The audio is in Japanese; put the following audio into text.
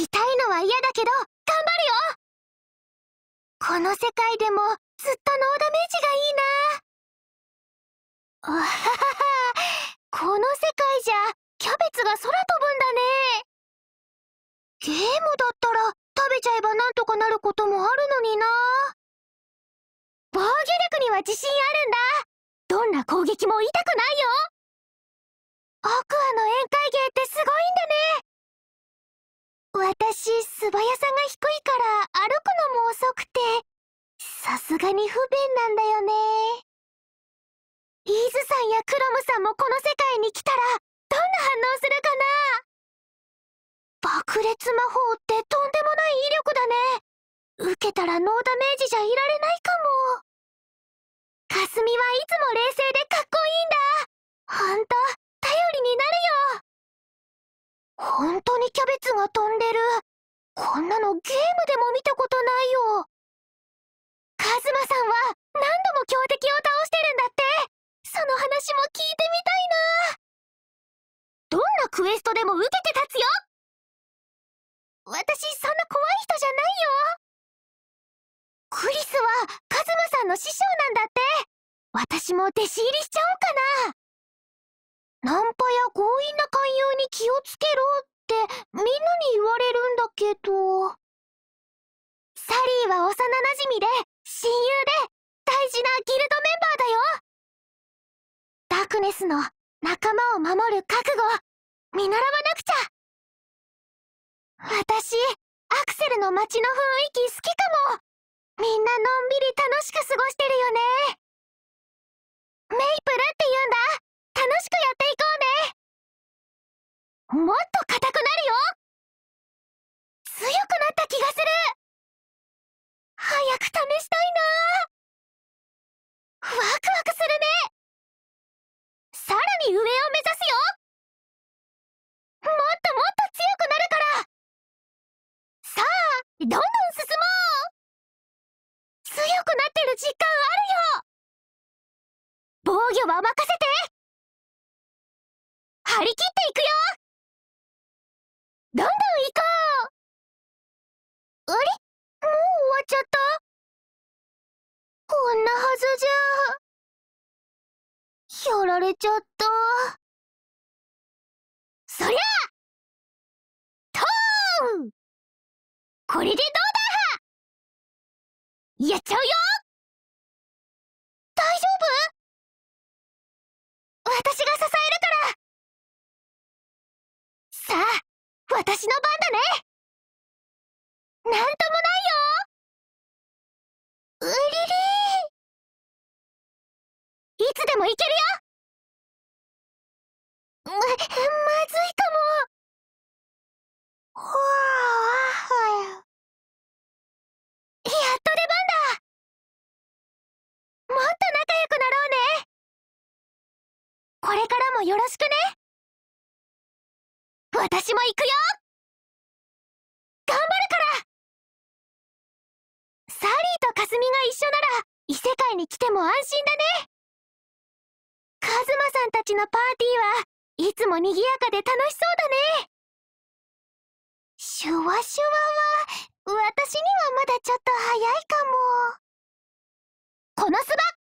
痛いのは嫌だけど頑張るよこの世界でもずっとノーダメージがいいなわははこの世界じゃキャベツが空飛ぶんだねゲームだったら食べちゃえばなんとかなることもあるのにな防御力には自信あるんだどんな攻撃も痛くないよアクアの宴会芸ってすごいさが低いから歩くのも遅くてさすがに不便なんだよねイーズさんやクロムさんもこの世界に来たらどんな反応するかな爆裂魔法ってとんでもない威力だね受けたらノーダメージじゃいられないかもかすみはいつも冷静でかっこいいんだほんと頼りになるよ本当にキャベツが飛んでるこんなのゲームでも見たことないよカズマさんは何度も強敵を倒してるんだってその話も聞いてみたいなどんなクエストでも受けて立つよ私そんな怖い人じゃないよクリスはカズマさんの師匠なんだって私も弟子入りしちゃおうかなナンパや強引な勧誘に気をつけるは幼じみで、親友で、大事なギルドメンバーだよダークネスの仲間を守る覚悟、見習わなくちゃ私、アクセルの街の雰囲気好きかもみんなのんびり楽しく過ごしてるよねメイプルって言うんだ楽しくやっていこうねもっと語く試したいなワクワクするねさらに上を目指すよもっともっと強くなるからさあどんどん進もう強くなってる実感あるよ防御は任せて張り切っていくよどんどん行こうあれもう終わっちゃったちゃった。そりゃトーンこれでどうだやっちゃうよ大丈夫私が支えるからさあ私の番だねなんともないようりりいつでも行けるよま、まずいかも。ほわや。っと出番だもっと仲良くなろうねこれからもよろしくね私も行くよ頑張るからサリーとカスミが一緒なら異世界に来ても安心だねカズマさんたちのパーティーはいつも賑やかで楽しそうだねシュワシュワは私にはまだちょっと早いかもこの巣箱